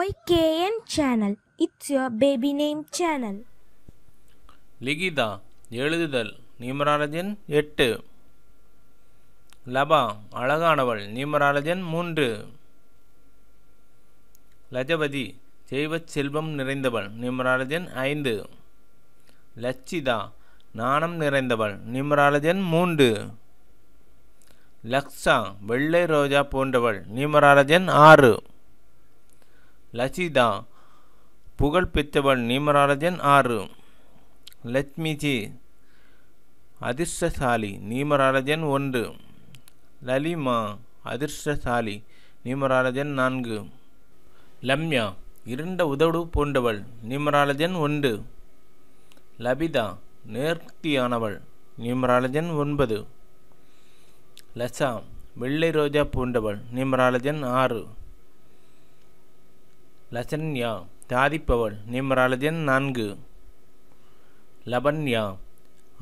YKN channel it's your baby name channel Likitha எழுதுதல் நியூமராலஜன் எட்டு லபா அழகானவள் நியூமராலஜன் மூன்று லஜபதி ஜெய்வச் செல்வம் நிறைந்தவள் நியூமராலஜன் ஐந்து லட்சிதா நாணம் நிறைந்தவள் நியூமராலஜன் மூன்று லக்ஷா வெள்ளை ரோஜா போன்றவள் நியூமராலஜன் ஆறு லசிதா புகழ் பெற்றவள் நீமராஜன் ஆறு லட்சுமிஜி அதிர்ஷ்டசாலி நீமராஜன் ஒன்று லலிமா அதிர்ஷ்டசாலி நீமராஜன் நான்கு லம்யா இருண்ட உதவு பூண்டவள் நீமராஜன் ஒன்று லபிதா நேர்த்தியானவள் நீமராஜன் ஒன்பது லசா வெள்ளை ரோஜா பூண்டவள் நீமராஜன் ஆறு லசன்யா தாதிப்பவள் நிம்ராலஜன் நான்கு லபன்யா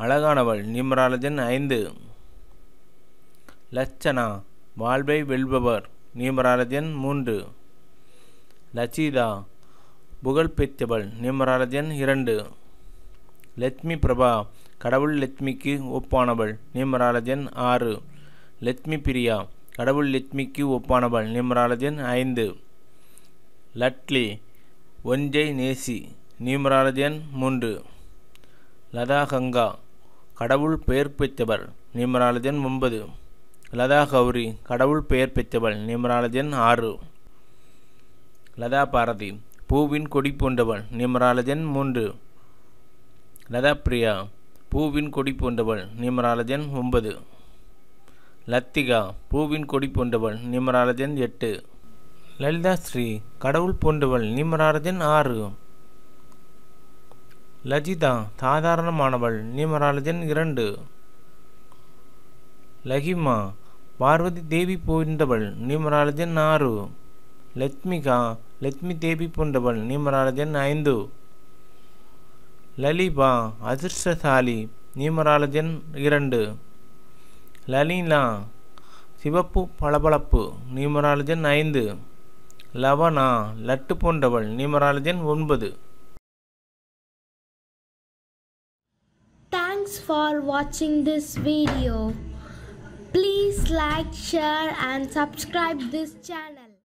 அழகானவள் நிம்ராலஜன் ஐந்து லட்சணா வாழ்வை வெல்பவர் நிம்ராலஜன் மூன்று லச்சிதா புகழ் பெற்றவள் நிம்ராலஜன் இரண்டு லட்சுமி பிரபா கடவுள் லட்சுமிக்கு ஒப்பானவள் நிம்ராலஜன் ஆறு லட்சுமி பிரியா கடவுள் லட்சுமிக்கு ஒப்பானவள் நிம்ராலஜன் ஐந்து லட்லி ஒஞ்சை நேசி நீமராஜன் மூன்று லதா கங்கா கடவுள் பெயர் பெற்றவர் நியூமராலஜியன் ஒன்பது லதா கௌரி கடவுள் பெயர் பெற்றவள் நியூமராலஜியன் ஆறு லதா பாரதி பூவின் கொடி போன்றவள் நியூமராலஜியன் மூன்று லதா பிரியா பூவின் கொடி போன்றவள் நியூமராலஜியன் ஒன்பது லத்திகா பூவின் கொடி போன்றவள் நியூமராலஜியன் எட்டு லலிதா ஸ்ரீ கடவுள் போன்றவள் நீமராரதின் ஆறு லஜிதா சாதாரணமானவள் நீமராரதின் இரண்டு லஹிமா பார்வதி தேவி போன்றவள் நீமராரதின் ஆறு லட்மிகா லட்சுமி தேவி போன்றவள் நீமராரதின் ஐந்து லலிபா அதிர்ஷ்டசாலி நீமராலஜன் இரண்டு லலீலா சிவப்பு பளபளப்பு நீமராலஜன் ஐந்து லவனா லட்டு போன்றவள் நியூமராலஜன் ஒன்பது தேங்க்ஸ் ஃபார் வாட்சிங் this video please like share and subscribe this channel